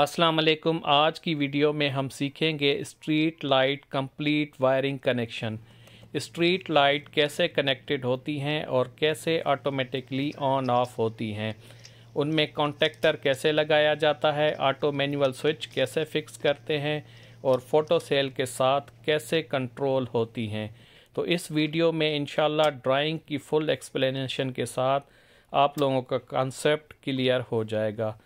अस्सलाम वालेकुम आज की वीडियो में हम सीखेंगे street light complete wiring connection street light कैसे कनेक्टेड होती हैं और कैसे ऑटोमेटिकली ऑन ऑफ होती हैं उनमें कॉन्टेक्टर कैसे लगाया जाता है ऑटो मैनुअल स्विच कैसे फिक्स करते हैं और फोटो सेल के साथ कैसे कंट्रोल होती हैं तो इस वीडियो में इनशाला ड्राइंग की फुल एक्सप्लेनेशन के साथ आप लोगों का कॉन्सेप्ट क्लियर हो जाएगा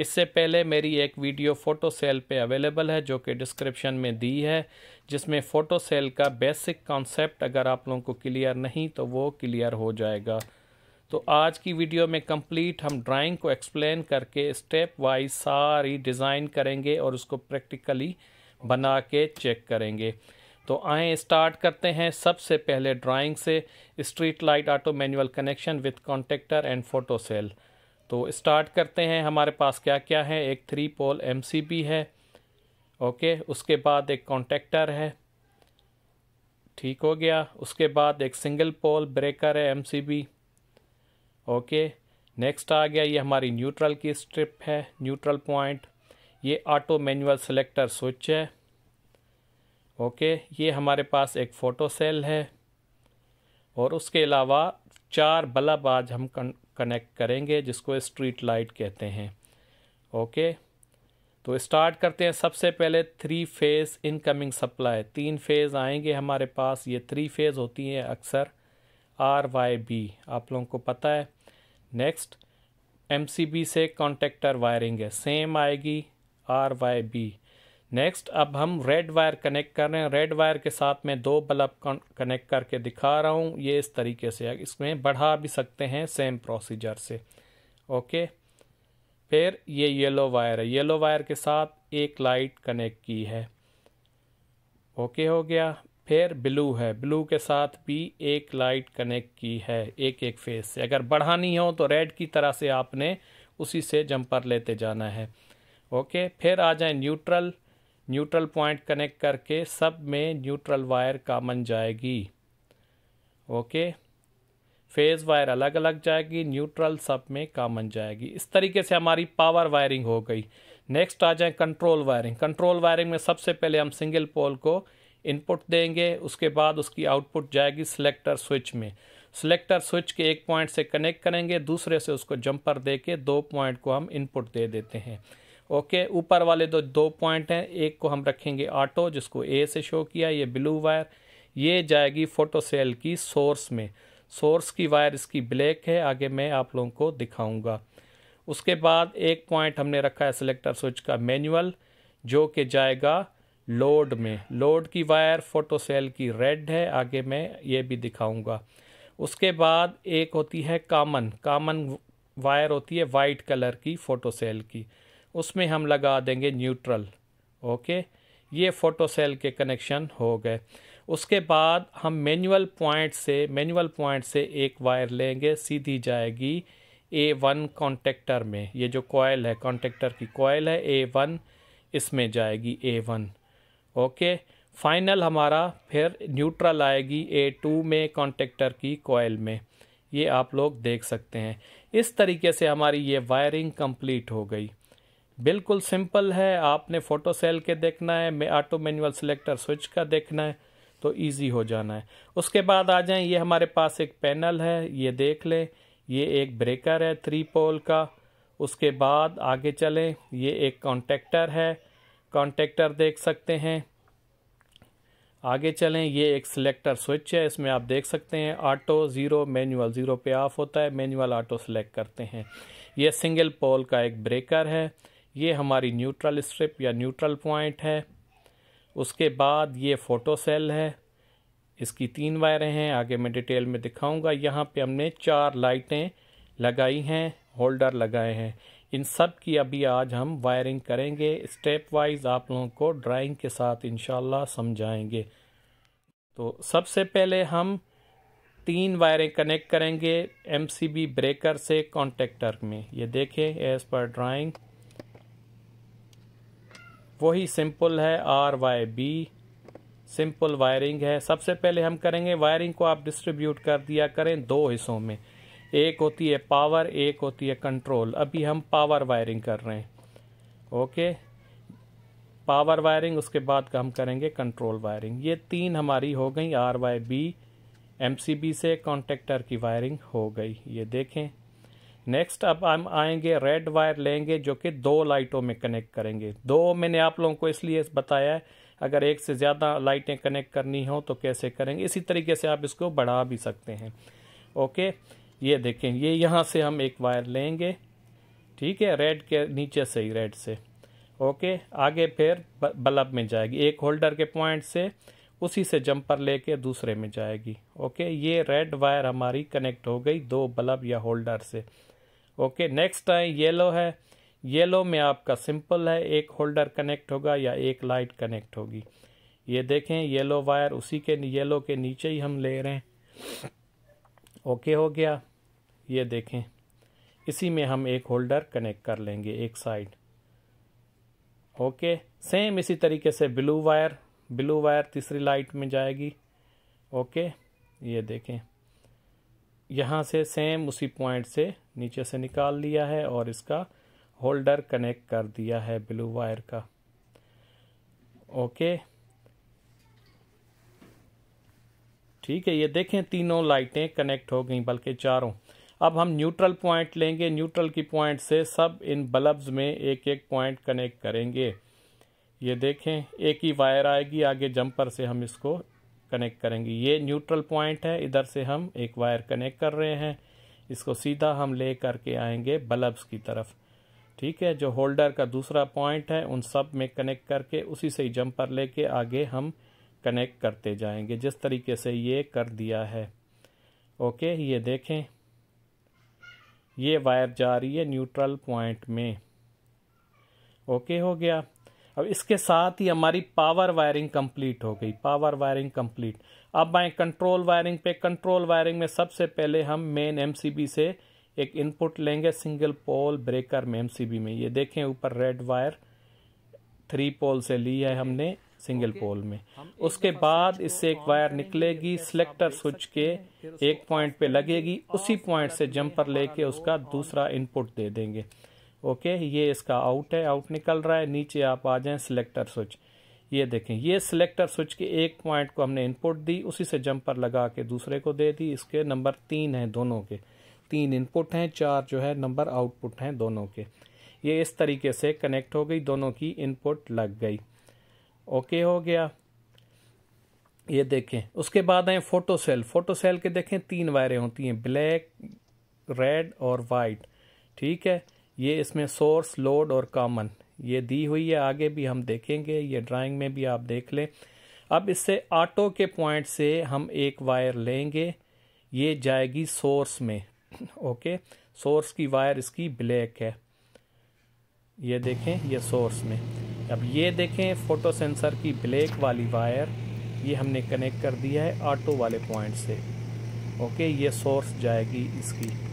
इससे पहले मेरी एक वीडियो फ़ोटो सेल पर अवेलेबल है जो कि डिस्क्रिप्शन में दी है जिसमें फ़ोटो सेल का बेसिक कॉन्सेप्ट अगर आप लोगों को क्लियर नहीं तो वो क्लियर हो जाएगा तो आज की वीडियो में कंप्लीट हम ड्राइंग को एक्सप्लेन करके स्टेप वाइज सारी डिज़ाइन करेंगे और उसको प्रैक्टिकली बना के चेक करेंगे तो आए स्टार्ट करते हैं सबसे पहले ड्राइंग से street light auto manual connection with contactor and photo cell तो स्टार्ट करते हैं हमारे पास क्या क्या है एक थ्री पोल एम है ओके उसके बाद एक कॉन्टेक्टर है ठीक हो गया उसके बाद एक सिंगल पोल ब्रेकर है एम ओके नेक्स्ट आ गया ये हमारी न्यूट्रल की स्ट्रिप है न्यूट्रल पॉइंट ये ऑटो मैनुअल सेलेक्टर स्विच है ओके ये हमारे पास एक फ़ोटो सेल है और उसके अलावा चार बल्ब आज हम कनेक्ट करेंगे जिसको स्ट्रीट लाइट कहते हैं ओके तो स्टार्ट करते हैं सबसे पहले थ्री फेज़ इनकमिंग सप्लाई तीन फेज़ आएंगे हमारे पास ये थ्री फेज़ होती हैं अक्सर आर वाई बी आप लोगों को पता है नेक्स्ट एम सी बी से कॉन्टेक्टर वायरिंग है सेम आएगी आर वाई बी नेक्स्ट अब हम रेड वायर कनेक्ट कर रहे हैं रेड वायर के साथ में दो बल्ब कनेक्ट करके दिखा रहा हूँ ये इस तरीके से है इसमें बढ़ा भी सकते हैं सेम प्रोसीजर से ओके फिर ये येलो वायर है येलो वायर के साथ एक लाइट कनेक्ट की है ओके हो गया फिर ब्लू है ब्लू के साथ भी एक लाइट कनेक्ट की है एक एक फेस से अगर बढ़ानी हो तो रेड की तरह से आपने उसी से जंपर लेते जाना है ओके फिर आ जाए न्यूट्रल न्यूट्रल पॉइंट कनेक्ट करके सब में न्यूट्रल वायर कामन जाएगी ओके फेज़ वायर अलग अलग जाएगी न्यूट्रल सब में कामन जाएगी इस तरीके से हमारी पावर वायरिंग हो गई नेक्स्ट आ जाए कंट्रोल वायरिंग कंट्रोल वायरिंग में सबसे पहले हम सिंगल पोल को इनपुट देंगे उसके बाद उसकी आउटपुट जाएगी सिलेक्टर स्विच में सिलेक्टर स्विच के एक पॉइंट से कनेक्ट करेंगे दूसरे से उसको जंपर दे के दो पॉइंट को हम इनपुट दे देते हैं ओके ऊपर वाले दो दो पॉइंट हैं एक को हम रखेंगे ऑटो जिसको ए से शो किया ये ब्लू वायर ये जाएगी फोटो सेल की सोर्स में सोर्स की वायर इसकी ब्लैक है आगे मैं आप लोगों को दिखाऊंगा उसके बाद एक पॉइंट हमने रखा है सिलेक्टर स्विच का मैनुअल जो कि जाएगा लोड में लोड की वायर फोटो सेल की रेड है आगे मैं ये भी दिखाऊंगा उसके बाद एक होती है कामन कामन वायर होती है वाइट कलर की फोटो सेल की उसमें हम लगा देंगे न्यूट्रल ओके ये फ़ोटो सेल के कनेक्शन हो गए उसके बाद हम मैनुअल पॉइंट से मैनुअल पॉइंट से एक वायर लेंगे सीधी जाएगी ए वन कॉन्टेक्टर में ये जो कोयल है कॉन्टेक्टर की कोयल है ए वन इसमें जाएगी ए वन ओके फाइनल हमारा फिर न्यूट्रल आएगी ए टू में कॉन्टेक्टर की कोयल में ये आप लोग देख सकते हैं इस तरीके से हमारी ये वायरिंग कंप्लीट हो गई बिल्कुल सिंपल है आपने फोटो सेल के देखना है ऑटो मैनुअल सिलेक्टर स्विच का देखना है तो इजी हो जाना है उसके बाद आ जाएं ये हमारे पास एक पैनल है ये देख लें ये एक ब्रेकर है थ्री पोल का उसके बाद आगे चलें ये एक कॉन्टेक्टर है कॉन्टेक्टर देख सकते हैं आगे चलें ये एक सिलेक्टर स्विच है इसमें आप देख सकते हैं ऑटो ज़ीरो मैनुअल ज़ीरो पे ऑफ होता है मैनुअल ऑटो सेलेक्ट करते हैं ये सिंगल पोल का एक ब्रेकर है ये हमारी न्यूट्रल स्ट्रिप या न्यूट्रल पॉइंट है उसके बाद ये फोटो सेल है इसकी तीन वायरें हैं आगे मैं डिटेल में दिखाऊंगा यहाँ पे हमने चार लाइटें लगाई हैं होल्डर लगाए हैं इन सब की अभी आज हम वायरिंग करेंगे स्टेप वाइज आप लोगों को ड्राइंग के साथ इन समझाएंगे तो सबसे पहले हम तीन वायरें कनेक्ट करेंगे एमसीबी ब्रेकर से कॉन्टेक्टर में ये देखें एज़ पर ड्राइंग वही सिंपल है R Y B simple wiring है सबसे पहले हम करेंगे वायरिंग को आप डिस्ट्रीब्यूट कर दिया करें दो हिस्सों में एक होती है पावर एक होती है कंट्रोल अभी हम पावर वायरिंग कर रहे हैं ओके पावर वायरिंग उसके बाद हम करेंगे कंट्रोल वायरिंग ये तीन हमारी हो गई आर वाई बी एम से कॉन्टेक्टर की वायरिंग हो गई ये देखें नेक्स्ट अब हम आएंगे रेड वायर लेंगे जो कि दो लाइटों में कनेक्ट करेंगे दो मैंने आप लोगों को इसलिए बताया है अगर एक से ज़्यादा लाइटें कनेक्ट करनी हो तो कैसे करेंगे इसी तरीके से आप इसको बढ़ा भी सकते हैं ओके ये देखें ये यहाँ से हम एक वायर लेंगे ठीक है रेड के नीचे से ही रेड से ओके आगे फिर बल्ब में जाएगी एक होल्डर के पॉइंट से उसी से जंपर लेके दूसरे में जाएगी ओके ये रेड वायर हमारी कनेक्ट हो गई दो बल्ब या होल्डर से ओके नेक्स्ट आए येलो है येलो में आपका सिंपल है एक होल्डर कनेक्ट होगा या एक लाइट कनेक्ट होगी ये देखें येलो वायर उसी के येलो के नीचे ही हम ले रहे हैं ओके हो गया ये देखें इसी में हम एक होल्डर कनेक्ट कर लेंगे एक साइड ओके सेम इसी तरीके से ब्लू वायर ब्लू वायर तीसरी लाइट में जाएगी ओके ये देखें यहाँ से सेम उसी पॉइंट से नीचे से निकाल लिया है और इसका होल्डर कनेक्ट कर दिया है ब्लू वायर का ओके ठीक है ये देखें तीनों लाइटें कनेक्ट हो गई बल्कि चारों अब हम न्यूट्रल पॉइंट लेंगे न्यूट्रल की पॉइंट से सब इन बल्ब्स में एक एक पॉइंट कनेक्ट करेंगे ये देखें एक ही वायर आएगी आगे जंपर से हम इसको कनेक्ट करेंगे ये न्यूट्रल पॉइंट है इधर से हम एक वायर कनेक्ट कर रहे हैं इसको सीधा हम ले करके आएंगे बल्ब्स की तरफ ठीक है जो होल्डर का दूसरा पॉइंट है उन सब में कनेक्ट करके उसी से ही जंपर लेके आगे हम कनेक्ट करते जाएंगे जिस तरीके से ये कर दिया है ओके ये देखें ये वायर जा रही है न्यूट्रल पॉइंट में ओके हो गया अब इसके साथ ही हमारी पावर वायरिंग कंप्लीट हो गई पावर वायरिंग कंप्लीट अब आए कंट्रोल वायरिंग पे कंट्रोल वायरिंग में सबसे पहले हम मेन एमसीबी से एक इनपुट लेंगे सिंगल पोल ब्रेकर में एमसीबी में ये देखें ऊपर रेड वायर थ्री पोल से ली है हमने सिंगल पोल में उसके बाद इससे एक वायर निकलेगी सिलेक्टर स्विच के एक पॉइंट पे लगेगी उसी पॉइंट से जंपर लेके उसका दूसरा इनपुट दे देंगे ओके ये इसका आउट है आउट निकल रहा है नीचे आप आ जाएं सिलेक्टर स्विच ये देखें ये सिलेक्टर स्विच के एक पॉइंट को हमने इनपुट दी उसी से जंपर लगा के दूसरे को दे दी इसके नंबर तीन हैं दोनों के तीन इनपुट हैं चार जो है नंबर आउटपुट हैं दोनों के ये इस तरीके से कनेक्ट हो गई दोनों की इनपुट लग गई ओके हो गया ये देखें उसके बाद आए फोटो सेल फोटो सेल के देखें तीन वायरें होती हैं ब्लैक रेड और वाइट ठीक है ये इसमें सोर्स लोड और कॉमन ये दी हुई है आगे भी हम देखेंगे ये ड्राइंग में भी आप देख लें अब इससे ऑटो के पॉइंट से हम एक वायर लेंगे ये जाएगी सोर्स में ओके सोर्स की वायर इसकी ब्लैक है ये देखें ये सोर्स में अब ये देखें फोटो सेंसर की ब्लैक वाली वायर ये हमने कनेक्ट कर दिया है ऑटो वाले पॉइंट से ओके ये सोर्स जाएगी इसकी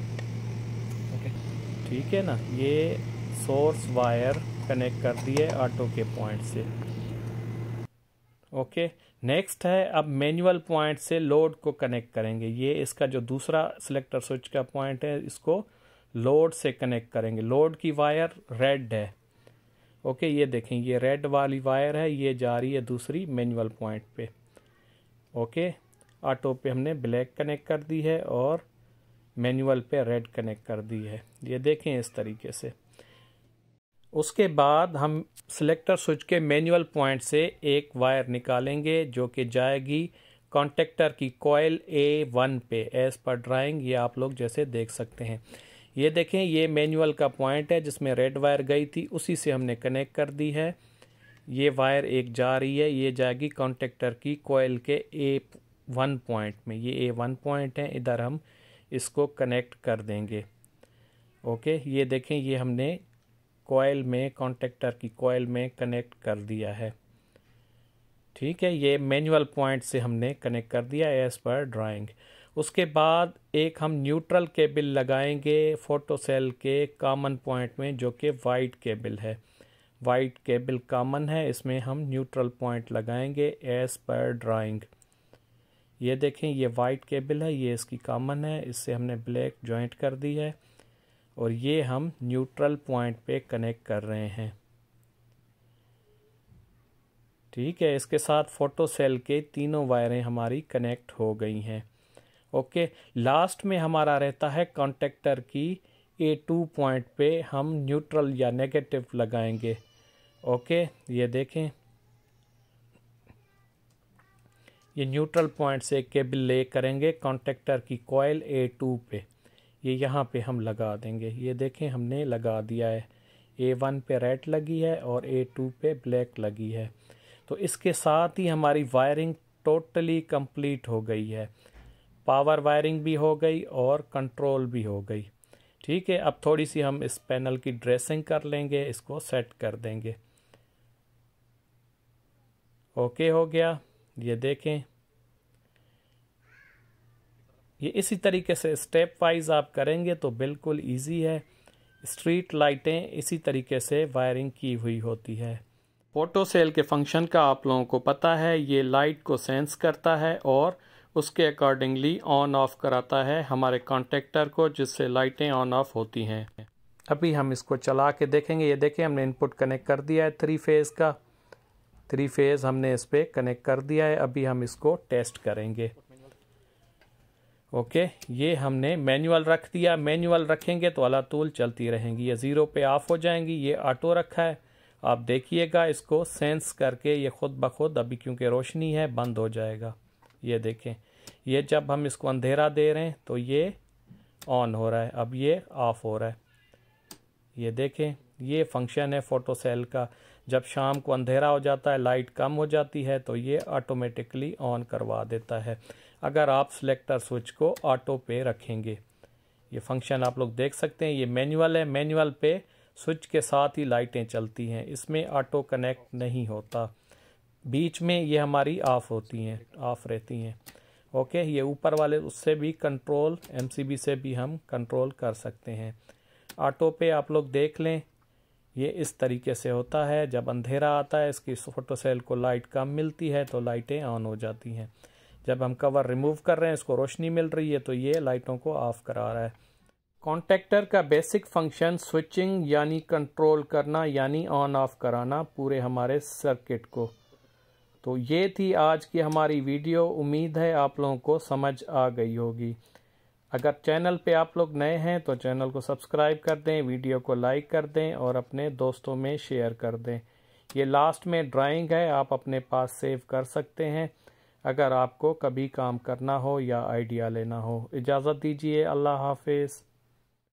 ठीक है ना ये सोर्स वायर कनेक्ट कर दिए ऑटो के पॉइंट से ओके नेक्स्ट है अब मैनुअल पॉइंट से लोड को कनेक्ट करेंगे ये इसका जो दूसरा सिलेक्टर स्विच का पॉइंट है इसको लोड से कनेक्ट करेंगे लोड की वायर रेड है ओके okay, ये देखें ये रेड वाली वायर है ये जा रही है दूसरी मैनुअल पॉइंट पे ओके okay, ऑटो पे हमने ब्लैक कनेक्ट कर दी है और मैनुअल पे रेड कनेक्ट कर दी है ये देखें इस तरीके से उसके बाद हम सिलेक्टर स्विच के मैनुअल पॉइंट से एक वायर निकालेंगे जो कि जाएगी कॉन्टेक्टर की कॉयल ए वन पे एज पर ड्राइंग ये आप लोग जैसे देख सकते हैं ये देखें ये मैनुअल का पॉइंट है जिसमें रेड वायर गई थी उसी से हमने कनेक्ट कर दी है ये वायर एक जा रही है ये जाएगी कॉन्टेक्टर की कोयल के ए वन पॉइंट में ये ए वन पॉइंट है इधर हम इसको कनेक्ट कर देंगे ओके ये देखें ये हमने कोयल में कॉन्टेक्टर की कोयल में कनेक्ट कर दिया है ठीक है ये मैनुअल पॉइंट से हमने कनेक्ट कर दिया एज़ पर ड्राइंग उसके बाद एक हम न्यूट्रल केबल लगाएंगे फोटो सेल के कॉमन पॉइंट में जो कि वाइट केबल है वाइट केबल कॉमन है इसमें हम न्यूट्रल पॉइंट लगाएंगे एज़ पर ड्राइंग ये देखें ये वाइट केबल है ये इसकी कॉमन है इससे हमने ब्लैक जॉइंट कर दी है और ये हम न्यूट्रल पॉइंट पे कनेक्ट कर रहे हैं ठीक है इसके साथ फोटो सेल के तीनों वायरें हमारी कनेक्ट हो गई हैं ओके लास्ट में हमारा रहता है कॉन्टेक्टर की ए टू पॉइंट पे हम न्यूट्रल या नेगेटिव लगाएंगे ओके ये देखें ये न्यूट्रल पॉइंट से केबल ले करेंगे कॉन्टेक्टर की कॉयल ए टू पे ये यहाँ पे हम लगा देंगे ये देखें हमने लगा दिया है ए वन पे रेड लगी है और ए टू पे ब्लैक लगी है तो इसके साथ ही हमारी वायरिंग टोटली कंप्लीट हो गई है पावर वायरिंग भी हो गई और कंट्रोल भी हो गई ठीक है अब थोड़ी सी हम इस पैनल की ड्रेसिंग कर लेंगे इसको सेट कर देंगे ओके हो गया ये देखें ये इसी तरीके से स्टेप वाइज आप करेंगे तो बिल्कुल इजी है स्ट्रीट लाइटें इसी तरीके से वायरिंग की हुई होती है फोटो सेल के फंक्शन का आप लोगों को पता है ये लाइट को सेंस करता है और उसके अकॉर्डिंगली ऑन ऑफ कराता है हमारे कॉन्टेक्टर को जिससे लाइटें ऑन ऑफ होती हैं अभी हम इसको चला के देखेंगे ये देखें हमने इनपुट कनेक्ट कर दिया है थ्री फेज़ का थ्री फेज़ हमने इस पर कनेक्ट कर दिया है अभी हम इसको टेस्ट करेंगे ओके ये हमने मैनुअल रख दिया मैनुअल रखेंगे तो अला तूल चलती रहेंगी ये ज़ीरो पे ऑफ हो जाएंगी ये ऑटो रखा है आप देखिएगा इसको सेंस करके ये खुद ब खुद अभी क्योंकि रोशनी है बंद हो जाएगा ये देखें ये जब हम इसको अंधेरा दे रहे हैं तो ये ऑन हो रहा है अब ये ऑफ़ हो रहा है ये देखें ये फंक्शन है फ़ोटो सेल का जब शाम को अंधेरा हो जाता है लाइट कम हो जाती है तो ये ऑटोमेटिकली ऑन करवा देता है अगर आप सिलेक्टर स्विच को ऑटो पे रखेंगे ये फंक्शन आप लोग देख सकते हैं ये मैनुअल है मैनुअल पे स्विच के साथ ही लाइटें चलती हैं इसमें ऑटो कनेक्ट नहीं होता बीच में ये हमारी ऑफ़ होती हैं ऑफ़ रहती हैं ओके ये ऊपर वाले उससे भी कंट्रोल एमसीबी से भी हम कंट्रोल कर सकते हैं ऑटो पे आप लोग देख लें ये इस तरीके से होता है जब अंधेरा आता है इसकी फोटो सेल को लाइट कम मिलती है तो लाइटें ऑन हो जाती हैं जब हम कवर रिमूव कर रहे हैं इसको रोशनी मिल रही है तो ये लाइटों को ऑफ करा रहा है कॉन्टेक्टर का बेसिक फंक्शन स्विचिंग यानी कंट्रोल करना यानी ऑन ऑफ कराना पूरे हमारे सर्किट को तो ये थी आज की हमारी वीडियो उम्मीद है आप लोगों को समझ आ गई होगी अगर चैनल पे आप लोग नए हैं तो चैनल को सब्सक्राइब कर दें वीडियो को लाइक कर दें और अपने दोस्तों में शेयर कर दें ये लास्ट में ड्राइंग है आप अपने पास सेव कर सकते हैं अगर आपको कभी काम करना हो या आइडिया लेना हो इजाज़त दीजिए अल्लाह हाफिज़